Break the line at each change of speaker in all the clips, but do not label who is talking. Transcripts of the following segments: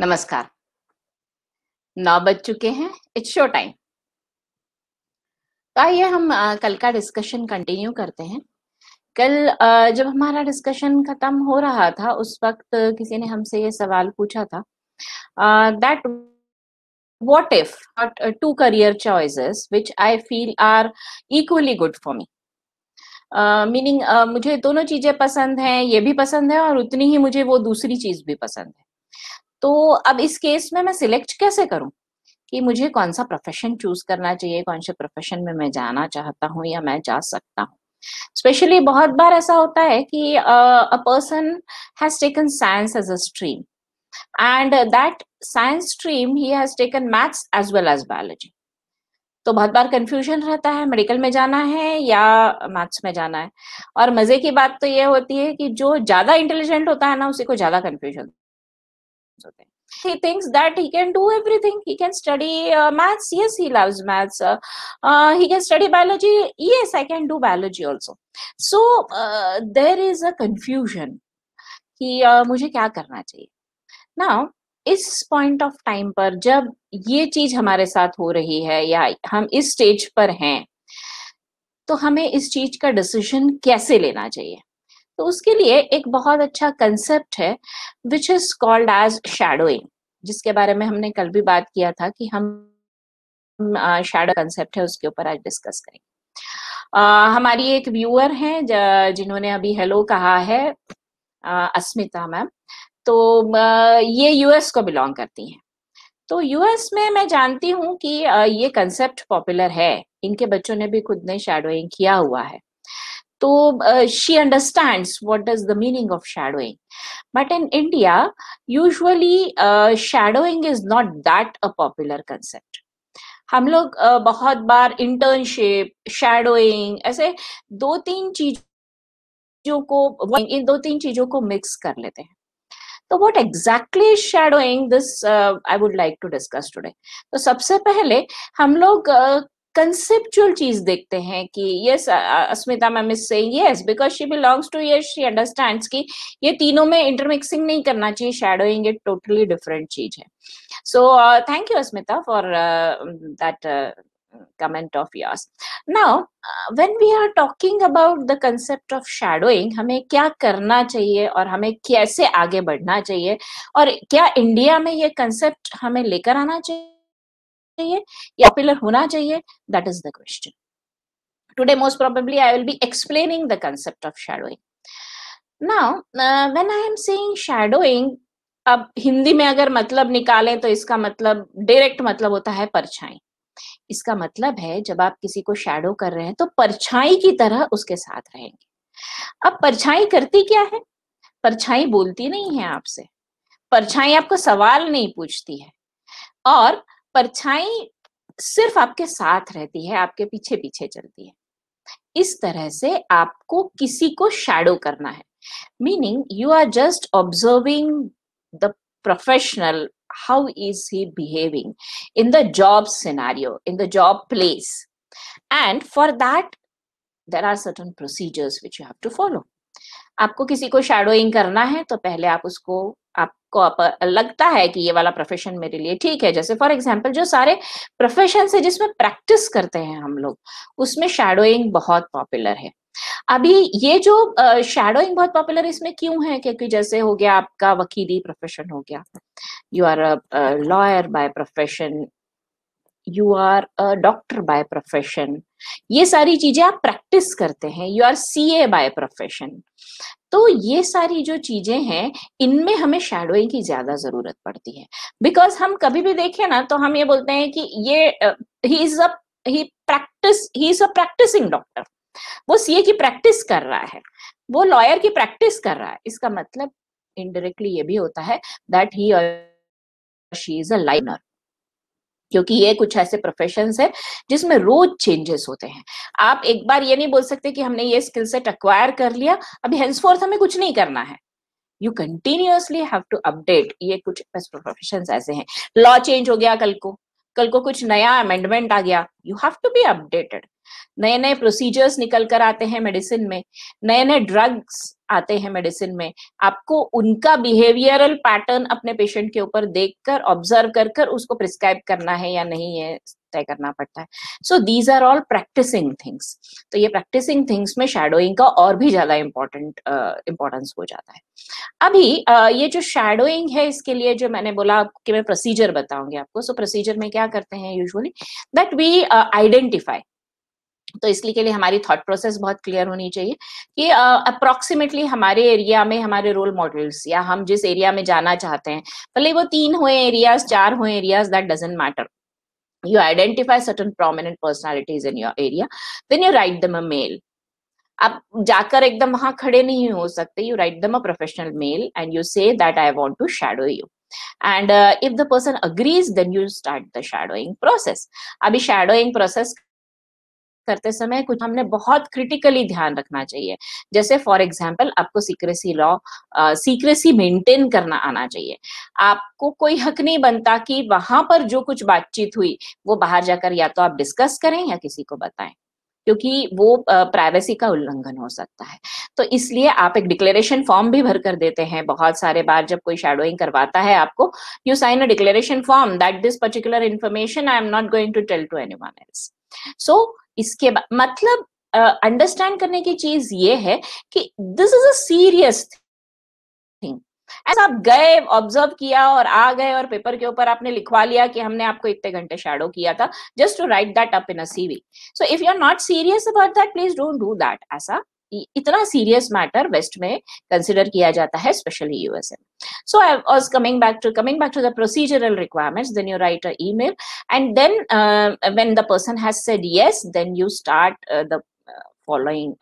नमस्कार नौ बज चुके हैं इट्स शो टाइम तो आइए हम कल का डिस्कशन कंटिन्यू करते हैं कल जब हमारा डिस्कशन खत्म हो रहा था उस वक्त किसी ने हमसे ये सवाल पूछा था that what if two career two which I feel are equally good for me meaning uh, uh, मुझे दोनों चीजें पसंद हैं ये भी पसंद है और उतनी ही मुझे वो दूसरी चीज भी पसंद है तो अब इस केस में मैं सिलेक्ट कैसे करूं कि मुझे कौन सा प्रोफेशन चूज करना चाहिए कौन से प्रोफेशन में मैं जाना चाहता हूँ या मैं जा सकता हूँ स्पेशली बहुत बार ऐसा होता है कि a person has taken science as a stream and that science stream he has taken maths as well as biology तो बहुत बार कंफ्यूजन रहता है मेडिकल में जाना है या मैथ्स में जाना है और मजे की बात तो ये होती है कि जो ज्यादा इंटेलिजेंट होता है ना उसी को ज्यादा कंफ्यूजन क्वेश्चंस होते हैं he thinks that he can do everything he can study uh, maths yes he loves maths uh, uh, he can study biology yes i can do biology also so uh, there is a confusion कि uh, मुझे क्या करना चाहिए ना इस point of time पर जब ये चीज हमारे साथ हो रही है या हम इस स्टेज पर हैं तो हमें इस चीज का डिसीजन कैसे लेना चाहिए तो उसके लिए एक बहुत अच्छा कंसेप्ट है which is called as shadowing जिसके बारे में हमने कल भी बात किया था कि हम शेडो कंसेप्ट है उसके ऊपर आज डिस्कस करेंगे Uh, हमारी एक व्यूअर हैं जिन्होंने अभी हेलो कहा है अस्मिता मैम तो uh, ये यूएस को बिलोंग करती हैं तो यूएस में मैं जानती हूँ कि uh, ये कंसेप्ट पॉपुलर है इनके बच्चों ने भी खुद ने शेडोइंग किया हुआ है तो she understand what is the meaning of shadowing but in India usually shadowing is not that a popular concept हम लोग uh, बहुत बार इंटर्नशिप शेडोइंग ऐसे दो तीन चीजों को इन दो तीन चीजों को मिक्स कर लेते हैं तो what exactly is shadowing this I would like to discuss today तो सबसे पहले हम लोग uh, कंसेप्चुअल चीज देखते हैं कि yes Asmita ma'am is saying yes because she belongs to yes she understands कि ये तीनों में इंटरमिक्सिंग नहीं करना चाहिए शेडोइंग इट टोटली डिफरेंट चीज है so thank you Asmita for that comment of yours now when we are talking about the concept of of हमें क्या करना चाहिए और हमें कैसे आगे बढ़ना चाहिए और क्या इंडिया में ये कंसेप्ट हमें लेकर आना चाहिए चाहिए या पिलर होना चाहिए that is the question today most probably I will be explaining the concept of shadowing now uh, I am am shadowing अब हिंदी में अगर मतलब निकालें तो इसका मतलब डायरेक्ट मतलब होता है परछाई इसका मतलब है जब आप किसी को शैडो कर रहे हैं तो परछाई की तरह उसके साथ रहेंगे अब परछाई करती क्या है परछाई बोलती नहीं है आपसे परछाई आपको सवाल नहीं पूछती है और परछाई सिर्फ आपके साथ रहती है आपके पीछे पीछे चलती है इस तरह से आपको किसी को शेडो करना है meaning you are just observing the professional how is he behaving in the job scenario in the job place and for that there are certain procedures which you have to follow आपको किसी को shadowing करना है तो पहले आप उसको को लगता है कि ये वाला प्रोफेशन मेरे लिए ठीक है जैसे फॉर एग्जाम्पल जो सारे प्रोफेशन है जिसमें प्रैक्टिस करते हैं हम लोग उसमें शेडोइंग बहुत पॉपुलर है अभी ये जो शेडोइंग बहुत पॉपुलर इसमें क्यों है क्योंकि जैसे हो गया आपका वकीली प्रोफेशन हो गया you are lawyer by profession you are a doctor by profession ये सारी चीजें आप प्रैक्टिस करते हैं you are C A by profession तो ये सारी जो चीजें हैं इनमें हमें शेडोइंग की ज्यादा जरूरत पड़ती है बिकॉज हम कभी भी देखें ना तो हम ये बोलते हैं कि ये he is a he practice he is a practicing doctor वो सीए की प्रैक्टिस कर रहा है वो लॉयर की प्रैक्टिस कर रहा है इसका मतलब इनडायरेक्टली ये भी होता है that he she is a liner क्योंकि ये कुछ ऐसे प्रोफेशन है जिसमें रोज चेंजेस होते हैं आप एक बार ये नहीं बोल सकते कि हमने ये स्किल सेट अक्वायर कर लिया हेंस फोर्थ हमें कुछ नहीं करना है you continuously have to update ये कुछ प्रोफेशन ऐसे हैं लॉ चेंज हो गया कल को कल को कुछ नया अमेंडमेंट आ गया you have to be updated नए नए प्रोसीजर्स निकल कर आते हैं मेडिसिन में नए नए ड्रग्स आते हैं मेडिसिन में आपको उनका बिहेवियरल पैटर्न अपने पेशेंट के ऊपर देखकर ऑब्जर्व कर कर उसको प्रिस्क्राइब करना है या नहीं है तय करना पड़ता है so these are all practicing things तो ये प्रैक्टिसिंग थिंग्स में शेडोइंग का और भी ज्यादा इंपॉर्टेंट इंपॉर्टेंस हो जाता है अभी uh, ये जो शेडोइंग है इसके लिए जो मैंने बोला कि मैं प्रोसीजर बताऊंगी आपको सो so, प्रोसीजर में क्या करते हैं यूजुअली दैट वी आइडेंटिफाई तो इसलिए के लिए हमारी थॉट प्रोसेस बहुत क्लियर होनी चाहिए कि अप्रोक्सीमेटली uh, हमारे एरिया में हमारे रोल मॉडल्स या हम जिस एरिया में जाना चाहते हैं भले वो तीन हुए एरियाज चार हुए areas that doesn't matter you identify certain prominent personalities in your area then you write them a mail आप जाकर एकदम वहां खड़े नहीं हो सकते you write them a professional mail and you say that I want to shadow you and if the person agrees then you start the shadowing process अभी shadowing process करते समय कुछ हमने बहुत क्रिटिकली ध्यान रखना चाहिए जैसे फॉर एग्जाम्पल आपको सीक्रेसी लॉ सीक्रेसी मेंटेन करना आना चाहिए आपको कोई हक नहीं बनता कि वहां पर जो कुछ बातचीत हुई वो बाहर जाकर या तो आप डिस्कस करें या किसी को बताएं क्योंकि वो प्राइवेसी का उल्लंघन हो सकता है तो इसलिए आप एक डिक्लेरेशन फॉर्म भी भर कर देते हैं बहुत सारे बार जब कोई शेडोइंग करवाता है आपको you sign a declaration form that this particular information I am not going to tell to anyone else so इसके बाद मतलब अंडरस्टैंड uh, करने की चीज ये है कि this is a serious thing ऐसा आप गए ऑब्जर्व किया और आ गए और पेपर के ऊपर आपने लिखवा लिया कि हमने आपको इतने घंटे शेडो किया था just to write that up in a CV so if you are not serious about that please don't do that ऐसा इतना सीरियस मैटर वेस्ट में कंसिडर किया जाता है स्पेशली यूएस में so i was coming back to coming back to the procedural requirements then you write a email and then uh, when the person has said yes then you start uh, the uh, following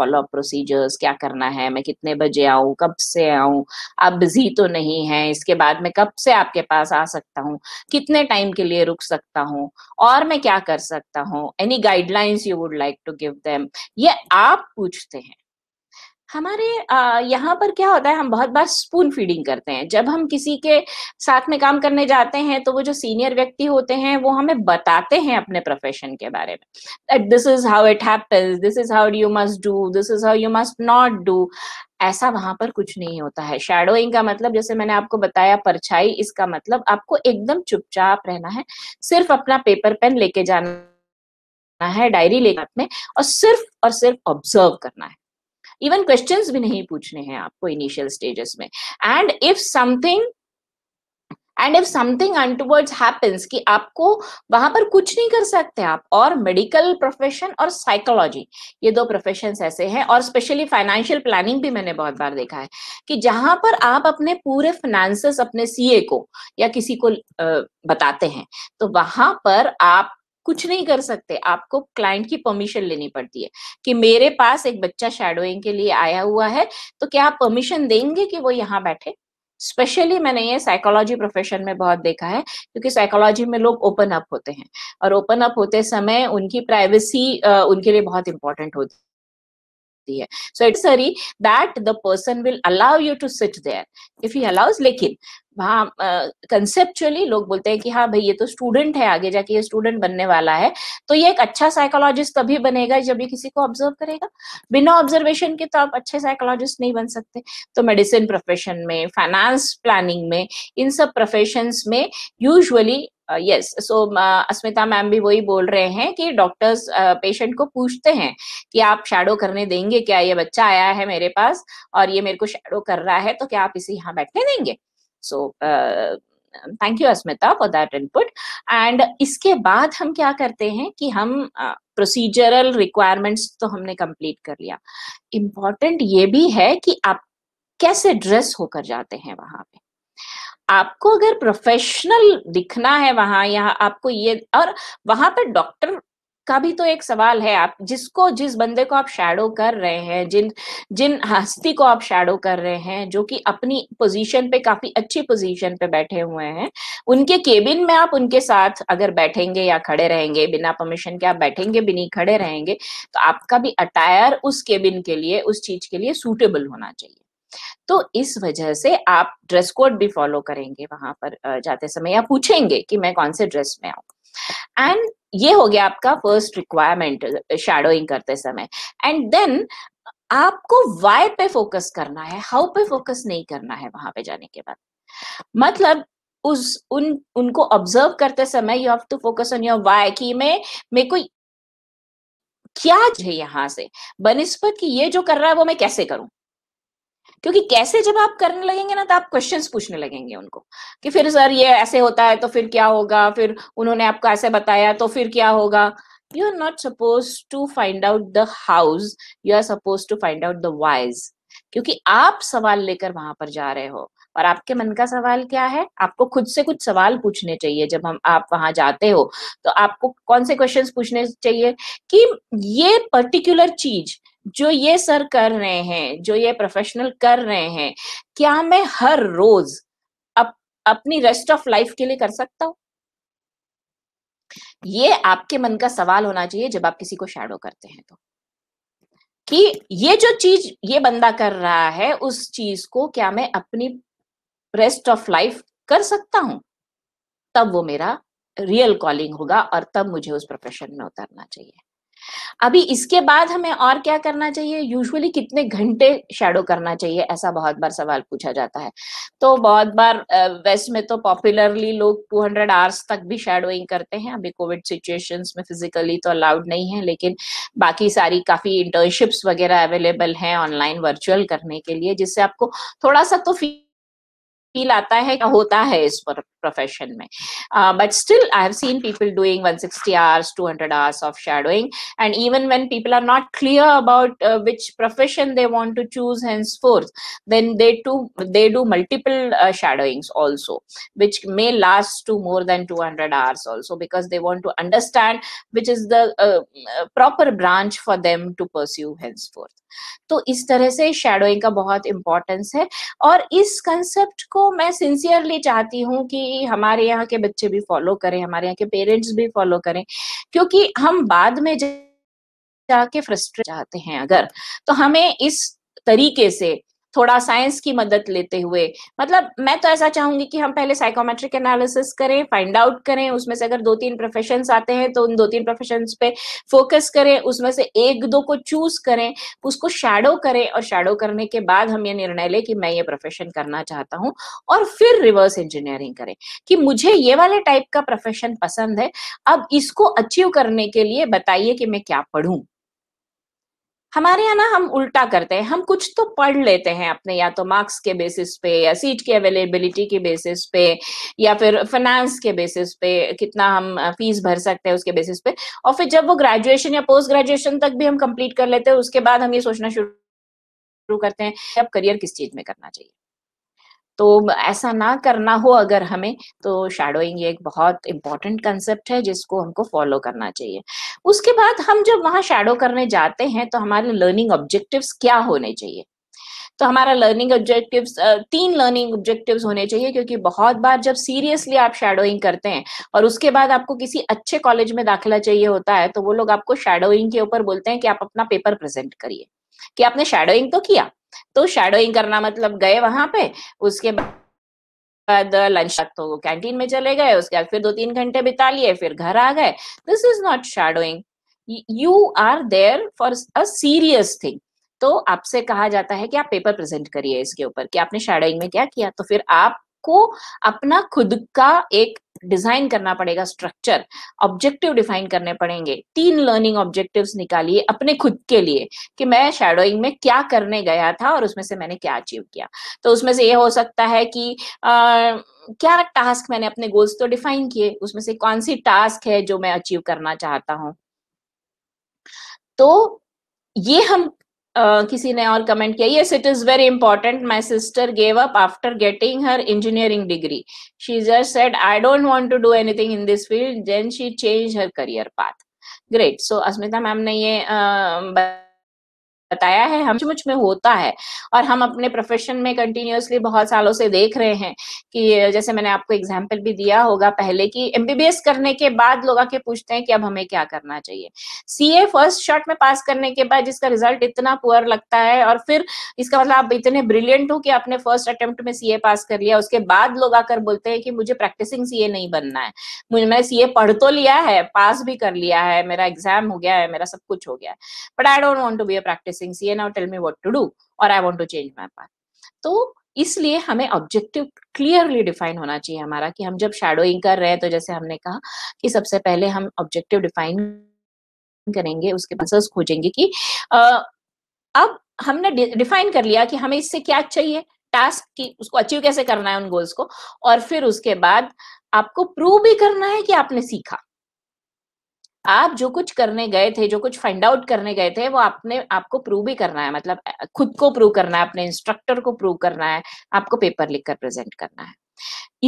follow up procedures क्या करना है मैं कितने बजे आऊँ कब से आऊँ आप बिजी तो नहीं है इसके बाद मैं कब से आपके पास आ सकता हूँ कितने टाइम के लिए रुक सकता हूँ और मैं क्या कर सकता हूँ any guidelines you would like to give them ये आप पूछते हैं हमारे यहाँ पर क्या होता है हम बहुत बार स्पून फीडिंग करते हैं जब हम किसी के साथ में काम करने जाते हैं तो वो जो सीनियर व्यक्ति होते हैं वो हमें बताते हैं अपने प्रोफेशन के बारे में this is how it happens this is how you must do this is how you must not do ऐसा वहां पर कुछ नहीं होता है शेडोइंग का मतलब जैसे मैंने आपको बताया परछाई इसका मतलब आपको एकदम चुपचाप रहना है सिर्फ अपना पेपर पेन लेके जाना है डायरी लेकर में और सिर्फ और सिर्फ ऑब्जर्व करना है इवन क्वेश्चंस भी नहीं पूछने हैं आपको इनिशियल स्टेजेस में and if something and if something untowards happens कि आपको वहां पर कुछ नहीं कर सकते आप और मेडिकल प्रोफेशन और साइकोलॉजी ये दो प्रोफेशन ऐसे हैं और स्पेशली फाइनेंशियल प्लानिंग भी मैंने बहुत बार देखा है कि जहां पर आप अपने पूरे फाइनेंस अपने सीए को या किसी को बताते हैं तो वहां पर आप कुछ नहीं कर सकते आपको क्लाइंट की परमिशन लेनी पड़ती है कि मेरे पास एक बच्चा शेडोइंग के लिए आया हुआ है तो क्या आप परमिशन देंगे कि वो यहाँ बैठे स्पेशली मैंने ये साइकोलॉजी प्रोफेशन में बहुत देखा है क्योंकि साइकोलॉजी में लोग ओपन अप होते हैं और ओपन अप होते समय उनकी प्राइवेसी उनके लिए बहुत इंपॉर्टेंट होती है है so it's sorry that the person will allow you to sit there if he allows लेकिन वहां कंसेप्चुअली लोग बोलते हैं कि हाँ भाई ये तो स्टूडेंट है आगे जाके ये स्टूडेंट बनने वाला है तो ये एक अच्छा साइकोलॉजिस्ट तभी बनेगा जब ये किसी को ऑब्जर्व करेगा बिना ऑब्जर्वेशन के तो आप अच्छे साइकोलॉजिस्ट नहीं बन सकते तो मेडिसिन प्रोफेशन में फाइनेंस प्लानिंग में इन सब प्रोफेशन में usually yes so Asmita ma'am भी वही बोल रहे हैं कि डॉक्टर्स पेशेंट uh, को पूछते हैं कि आप शेडो करने देंगे क्या ये बच्चा आया है मेरे पास और ये मेरे को शेडो कर रहा है तो क्या आप इसे यहाँ बैठने देंगे so thank you Asmita for that input and इसके बाद हम क्या करते हैं कि हम प्रोसीजरल uh, रिक्वायरमेंट्स तो हमने कंप्लीट कर लिया इम्पॉर्टेंट ये भी है कि आप कैसे ड्रेस होकर जाते हैं वहां पे आपको अगर प्रोफेशनल दिखना है वहां या आपको ये और वहां पर डॉक्टर का भी तो एक सवाल है आप जिसको जिस बंदे को आप शैडो कर रहे हैं जिन जिन हस्ती को आप शैडो कर रहे हैं जो कि अपनी पोजीशन पे काफी अच्छी पोजीशन पे बैठे हुए हैं उनके केबिन में आप उनके साथ अगर बैठेंगे या खड़े रहेंगे बिना परमिशन के आप बैठेंगे भी नहीं खड़े रहेंगे तो आपका भी अटायर उस केबिन के लिए उस चीज के लिए सूटेबल होना चाहिए तो इस वजह से आप ड्रेस कोड भी फॉलो करेंगे वहां पर जाते समय या पूछेंगे कि मैं कौन से ड्रेस में आऊँ एंड ये हो गया आपका फर्स्ट रिक्वायरमेंट शेडोइंग करते समय एंड देन आपको वाई पे फोकस करना है हाउ पे फोकस नहीं करना है वहां पे जाने के बाद मतलब उस उन उनको ऑब्जर्व करते समय you have to focus on your why कि मैं मेरे को क्या है यहां से बनस्पत कि ये जो कर रहा है वो मैं कैसे करूं क्योंकि कैसे जब आप करने लगेंगे ना तो आप क्वेश्चंस पूछने लगेंगे उनको कि फिर सर ये ऐसे होता है तो फिर क्या होगा फिर उन्होंने आपको ऐसे बताया तो फिर क्या होगा you are not suppose to find out the hows you are suppose to find out the whys क्योंकि आप सवाल लेकर वहां पर जा रहे हो और आपके मन का सवाल क्या है आपको खुद से कुछ सवाल पूछने चाहिए जब हम आप वहां जाते हो तो आपको कौन से क्वेश्चंस पूछने चाहिए कि ये पर्टिकुलर चीज जो ये सर कर रहे हैं जो ये प्रोफेशनल कर रहे हैं क्या मैं हर रोज अप, अपनी रेस्ट ऑफ लाइफ के लिए कर सकता हूं ये आपके मन का सवाल होना चाहिए जब आप किसी को शेडो करते हैं तो कि ये जो चीज ये बंदा कर रहा है उस चीज को क्या मैं अपनी रेस्ट ऑफ लाइफ कर सकता हूं तब वो मेरा रियल कॉलिंग होगा और तब मुझे उस प्रोफेशन में उतरना चाहिए अभी इसके बाद हमें और क्या करना चाहिए यूजुअली कितने घंटे शेडो करना चाहिए ऐसा बहुत बार सवाल पूछा जाता है तो बहुत बार वेस्ट में तो पॉपुलरली लोग 200 हंड्रेड आवर्स तक भी शेडोइंग करते हैं अभी कोविड सिचुएशन में फिजिकली तो अलाउड नहीं है लेकिन बाकी सारी काफी इंटर्नशिप्स वगैरह अवेलेबल हैं ऑनलाइन वर्चुअल करने के लिए जिससे आपको थोड़ा सा तो फील आता है क्या होता है इस पर profession mein uh, but still i have seen people doing 160 hours 200 hours of shadowing and even when people are not clear about uh, which profession they want to choose henceforth then they too they do multiple uh, shadowings also which may last to more than 200 hours also because they want to understand which is the uh, proper branch for them to pursue henceforth तो इस तरह से shadowing का बहुत importance है और इस concept को मैं सिंसियरली चाहती हूँ कि हमारे यहाँ के बच्चे भी फॉलो करें हमारे यहाँ के पेरेंट्स भी फॉलो करें क्योंकि हम बाद में जाके फ्रस्ट्रेट जाते हैं अगर तो हमें इस तरीके से थोड़ा साइंस की मदद लेते हुए मतलब मैं तो ऐसा चाहूंगी कि हम पहले साइकोमेट्रिक एनालिसिस करें फाइंड आउट करें उसमें से अगर दो तीन प्रोफेशन आते हैं तो उन दो तीन प्रोफेशन पे फोकस करें उसमें से एक दो को चूज करें उसको शेडो करें और शेडो करने के बाद हम ये निर्णय लें कि मैं ये प्रोफेशन करना चाहता हूँ और फिर रिवर्स इंजीनियरिंग करें कि मुझे ये वाले टाइप का प्रोफेशन पसंद है अब इसको अचीव करने के लिए बताइए कि मैं क्या पढ़ूं हमारे यहाँ ना हम उल्टा करते हैं हम कुछ तो पढ़ लेते हैं अपने या तो मार्क्स के बेसिस पे या सीट की अवेलेबिलिटी के बेसिस पे या फिर फाइनेंस के बेसिस पे कितना हम फीस भर सकते हैं उसके बेसिस पे और फिर जब वो ग्रेजुएशन या पोस्ट ग्रेजुएशन तक भी हम कंप्लीट कर लेते हैं उसके बाद हम ये सोचना शुरू करते हैं अब करियर किस चीज में करना चाहिए तो ऐसा ना करना हो अगर हमें तो शेडोइंग एक बहुत इंपॉर्टेंट कंसेप्ट है जिसको हमको फॉलो करना चाहिए उसके बाद हम जब वहाँ शेडो करने जाते हैं तो हमारे लर्निंग ऑब्जेक्टिव्स क्या होने चाहिए तो हमारा लर्निंग ऑब्जेक्टिव्स तीन लर्निंग ऑब्जेक्टिव्स होने चाहिए क्योंकि बहुत बार जब सीरियसली आप शेडोइंग करते हैं और उसके बाद आपको किसी अच्छे कॉलेज में दाखिला चाहिए होता है तो वो लोग आपको शेडोइंग के ऊपर बोलते हैं कि आप अपना पेपर प्रेजेंट करिए कि आपने शेडोइंग तो किया तो शेडोइंग करना मतलब गए वहां पे उसके बाद लंच तक तो कैंटीन में चले गए उसके बाद फिर दो तीन घंटे बिता लिए फिर घर आ गए this is not shadowing you are there for a serious thing तो आपसे कहा जाता है कि आप पेपर प्रेजेंट करिए इसके ऊपर कि आपने शेडोइंग में क्या किया तो फिर आप आपको अपना खुद का एक डिजाइन करना पड़ेगा स्ट्रक्चर ऑब्जेक्टिव डिफाइन करने पड़ेंगे तीन लर्निंग ऑब्जेक्टिव्स निकालिए अपने खुद के लिए कि मैं शेडोइंग में क्या करने गया था और उसमें से मैंने क्या अचीव किया तो उसमें से ये हो सकता है कि आ, क्या टास्क मैंने अपने गोल्स तो डिफाइन किए उसमें से कौन सी टास्क है जो मैं अचीव करना चाहता हूं तो ये हम किसी ने और कमेंट किया yes it is very important my sister gave up after getting her engineering degree she just said I don't want to do anything in this field then she change her career path great so Asmita ma'am ने ये uh, बताया है हम सचमुच में होता है और हम अपने प्रोफेशन में कंटिन्यूसली बहुत सालों से देख रहे हैं कि जैसे मैंने आपको एग्जाम्पल भी दिया होगा पहले कि एमबीबीएस करने के बाद लोग आके पूछते हैं कि अब हमें क्या करना चाहिए सीए फर्स्ट शॉट में पास करने के बाद जिसका रिजल्ट इतना पुअर लगता है और फिर इसका मतलब आप इतने ब्रिलियंट हो कि आपने फर्स्ट अटेम्प्ट में सीए पास कर लिया उसके बाद लोग आकर बोलते हैं कि मुझे प्रैक्टिसिंग सीए नहीं बनना है मुझे मैंने सीए पढ़ तो लिया है पास भी कर लिया है मेरा एग्जाम हो गया है मेरा सब कुछ हो गया है but I don't want to be a practising CA now tell me what to do और I want to change my path तो इसलिए हमें ऑब्जेक्टिव क्लियरली डिफाइन होना चाहिए हमारा कि हम जब शेडोइंग कर रहे हैं तो जैसे हमने कहा कि सबसे पहले हम ऑब्जेक्टिव डिफाइन करेंगे उसके आंसर्स खोजेंगे कि आ, अब हमने डिफाइन कर लिया कि हमें इससे क्या चाहिए टास्क की उसको अचीव कैसे करना है उन गोल्स को और फिर उसके बाद आपको प्रूव भी करना है कि आपने सीखा आप जो कुछ करने गए थे जो कुछ फाइंड आउट करने गए थे वो आपने आपको प्रूव भी करना है मतलब खुद को प्रूव करना है अपने इंस्ट्रक्टर को प्रूव करना है आपको पेपर लिखकर प्रेजेंट करना है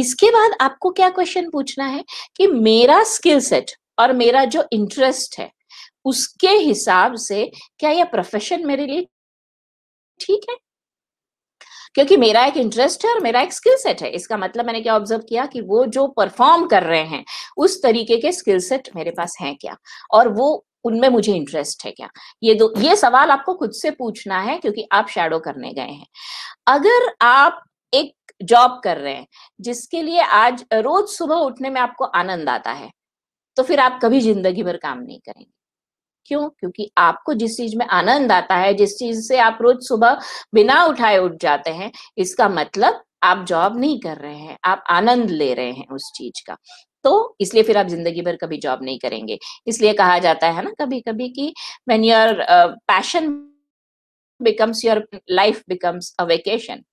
इसके बाद आपको क्या क्वेश्चन पूछना है कि मेरा स्किल सेट और मेरा जो इंटरेस्ट है उसके हिसाब से क्या यह प्रोफेशन मेरे लिए ठीक है क्योंकि मेरा एक इंटरेस्ट है और मेरा एक स्किल सेट है इसका मतलब मैंने क्या ऑब्जर्व किया कि वो जो परफॉर्म कर रहे हैं उस तरीके के स्किल सेट मेरे पास हैं क्या और वो उनमें मुझे इंटरेस्ट है क्या ये दो ये सवाल आपको खुद से पूछना है क्योंकि आप शेडो करने गए हैं अगर आप एक जॉब कर रहे हैं जिसके लिए आज रोज सुबह उठने में आपको आनंद आता है तो फिर आप कभी जिंदगी भर काम नहीं करेंगे क्यों क्योंकि आपको जिस चीज में आनंद आता है जिस चीज से आप रोज सुबह बिना उठाए उठ जाते हैं इसका मतलब आप जॉब नहीं कर रहे हैं आप आनंद ले रहे हैं उस चीज का तो इसलिए फिर आप जिंदगी भर कभी जॉब नहीं करेंगे इसलिए कहा जाता है ना कभी कभी कि when your passion becomes your life becomes a vacation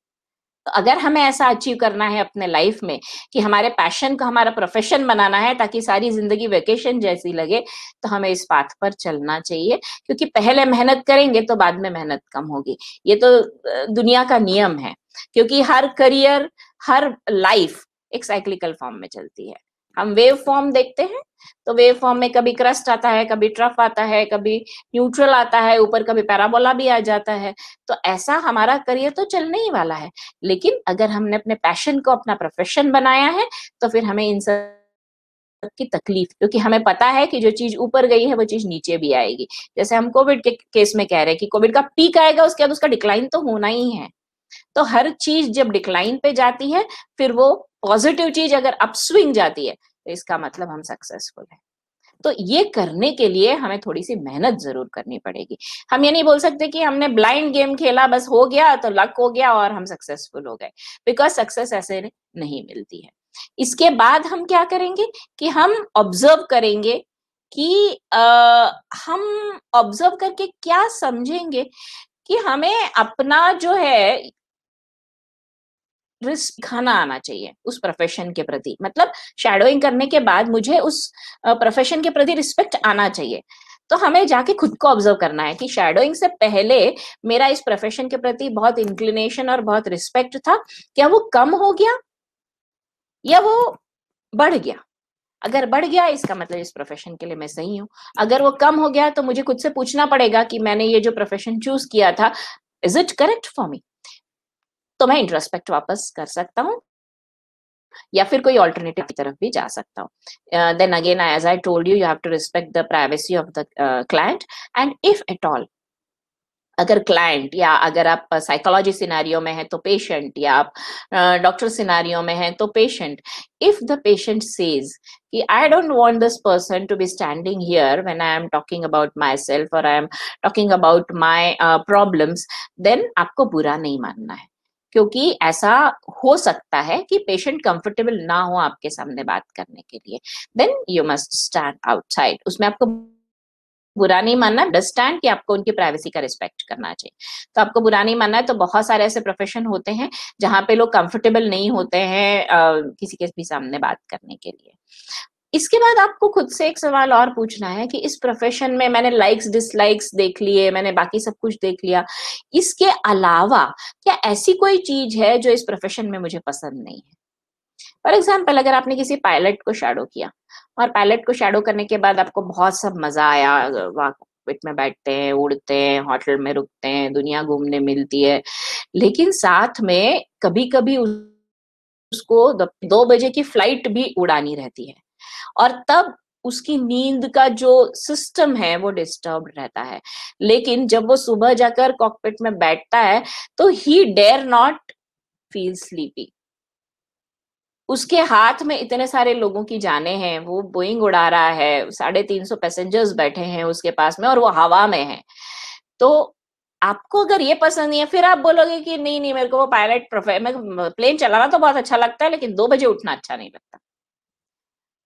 तो अगर हमें ऐसा अचीव करना है अपने लाइफ में कि हमारे पैशन को हमारा प्रोफेशन बनाना है ताकि सारी जिंदगी वेकेशन जैसी लगे तो हमें इस पाथ पर चलना चाहिए क्योंकि पहले मेहनत करेंगे तो बाद में मेहनत कम होगी ये तो दुनिया का नियम है क्योंकि हर करियर हर लाइफ एक साइक्लिकल फॉर्म में चलती है हम वेव फॉर्म देखते हैं तो वेव फॉर्म में कभी क्रस्ट आता है कभी ट्रफ आता है कभी न्यूट्रल आता है ऊपर कभी पैराबोला भी आ जाता है तो ऐसा हमारा करियर तो चलने ही वाला है लेकिन अगर हमने अपने पैशन को अपना प्रोफेशन बनाया है तो फिर हमें इन सब की तकलीफ क्योंकि हमें पता है कि जो चीज ऊपर गई है वो चीज नीचे भी आएगी जैसे हम कोविड के केस में कह रहे हैं कि कोविड का पीक आएगा उसके बाद उसका डिक्लाइन तो होना ही है तो हर चीज जब डिक्लाइन पे जाती है फिर वो पॉजिटिव चीज अगर अपस्विंग जाती है तो इसका मतलब हम सक्सेसफुल है तो ये करने के लिए हमें थोड़ी सी मेहनत जरूर करनी पड़ेगी हम ये नहीं बोल सकते कि हमने ब्लाइंड गेम खेला बस हो गया तो लक हो गया और हम सक्सेसफुल हो गए बिकॉज सक्सेस ऐसे नहीं मिलती है इसके बाद हम क्या करेंगे कि हम ऑब्जर्व करेंगे कि आ, हम ऑब्जर्व करके क्या समझेंगे कि हमें अपना जो है रिस्क खाना आना चाहिए उस प्रोफेशन के प्रति मतलब शेडोइंग करने के बाद मुझे उस प्रोफेशन के प्रति रिस्पेक्ट आना चाहिए तो हमें जाके खुद को ऑब्जर्व करना है कि शेडोइंग से पहले मेरा इस प्रोफेशन के प्रति बहुत इंक्लिनेशन और बहुत रिस्पेक्ट था क्या वो कम हो गया या वो बढ़ गया अगर बढ़ गया इसका मतलब इस प्रोफेशन के लिए मैं सही हूं अगर वो कम हो गया तो मुझे खुद से पूछना पड़ेगा कि मैंने ये जो प्रोफेशन चूज किया था is it correct for me तो मैं इंट्रोस्पेक्ट वापस कर सकता हूँ या फिर कोई ऑल्टरनेटिव की तरफ भी जा सकता हूँ then again as I told you you have to respect the privacy of the client and if at all अगर क्लाइंट या अगर आप साइकोलॉजी सिनारियो में है तो पेशेंट या आप डॉक्टर uh, सिनारियो में है तो patient if the patient says कि I don't want this person to be standing here when I am talking about myself और I am talking about my problems then आपको बुरा नहीं मानना है क्योंकि ऐसा हो सकता है कि पेशेंट कंफर्टेबल ना हो आपके सामने बात करने के लिए then you must stand outside उसमें आपको बुरा नहीं मानना अंडरस्टैंड कि आपको उनकी प्राइवेसी का रिस्पेक्ट करना चाहिए तो आपको बुरा नहीं मानना है तो बहुत सारे ऐसे प्रोफेशन होते हैं जहां पे लोग कंफर्टेबल नहीं होते हैं आ, किसी के भी सामने बात करने के लिए इसके बाद आपको खुद से एक सवाल और पूछना है कि इस प्रोफेशन में मैंने लाइक्स डिसलाइक्स देख लिए मैंने बाकी सब कुछ देख लिया इसके अलावा क्या ऐसी कोई चीज है जो इस प्रोफेशन में मुझे पसंद नहीं है फॉर एग्जाम्पल अगर आपने किसी पायलट को शेडो किया और पायलट को शेडो करने के बाद आपको बहुत सब मजा आया वाक में बैठते हैं उड़ते हैं होटल में रुकते हैं दुनिया घूमने मिलती है लेकिन साथ में कभी कभी उसको दो बजे की फ्लाइट भी उड़ानी रहती है और तब उसकी नींद का जो सिस्टम है वो डिस्टर्ब रहता है लेकिन जब वो सुबह जाकर कॉकपिट में बैठता है तो he dare not feel sleepy उसके हाथ में इतने सारे लोगों की जाने हैं वो बोइंग उड़ा रहा है साढ़े तीन सौ पैसेंजर्स बैठे हैं उसके पास में और वो हवा में है तो आपको अगर ये पसंद नहीं है फिर आप बोलोगे कि नहीं नहीं मेरे को वो पायलट प्रोफे प्लेन चलाना तो बहुत अच्छा लगता है लेकिन दो बजे उठना अच्छा नहीं लगता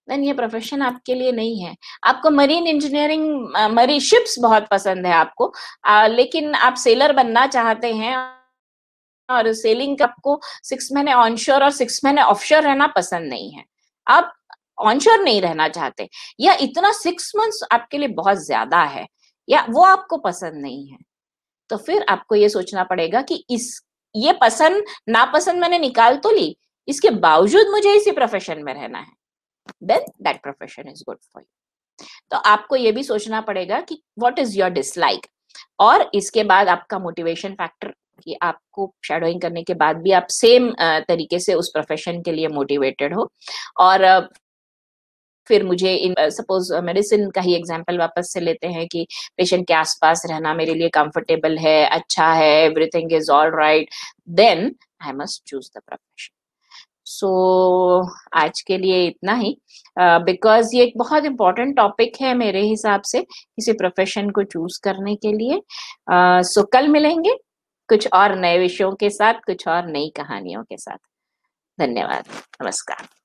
देन ये प्रोफेशन आपके लिए नहीं है आपको मरीन इंजीनियरिंग मरी शिप्स बहुत पसंद है आपको आ, लेकिन आप सेलर बनना चाहते हैं और सेलिंग आपको सिक्स महीने ऑनशोर और सिक्स महीने ऑफशोर रहना पसंद नहीं है आप ऑनशोर नहीं रहना चाहते या इतना सिक्स मंथ्स आपके लिए बहुत ज्यादा है या वो आपको पसंद नहीं है तो फिर आपको ये सोचना पड़ेगा कि इस ये पसंद नापसंद मैंने निकाल तो ली इसके बावजूद मुझे इसी प्रोफेशन में रहना है then that profession is good for you तो आपको ये भी सोचना पड़ेगा कि वॉट इज योर डिसलाइक और इसके बाद आपका मोटिवेशन फैक्टर कि आपको शेडोइंग करने के बाद भी आप सेम तरीके से उस प्रोफेशन के लिए मोटिवेटेड हो और फिर मुझे इन सपोज मेडिसिन का ही एग्जाम्पल वापस से लेते हैं कि पेशेंट के आसपास रहना मेरे लिए कंफर्टेबल है अच्छा है everything is all right then I must choose the profession so so, आज के लिए इतना ही बिकॉज uh, ये एक बहुत इंपॉर्टेंट टॉपिक है मेरे हिसाब से किसी प्रोफेशन को चूज करने के लिए सो uh, so, कल मिलेंगे कुछ और नए विषयों के साथ कुछ और नई कहानियों के साथ धन्यवाद नमस्कार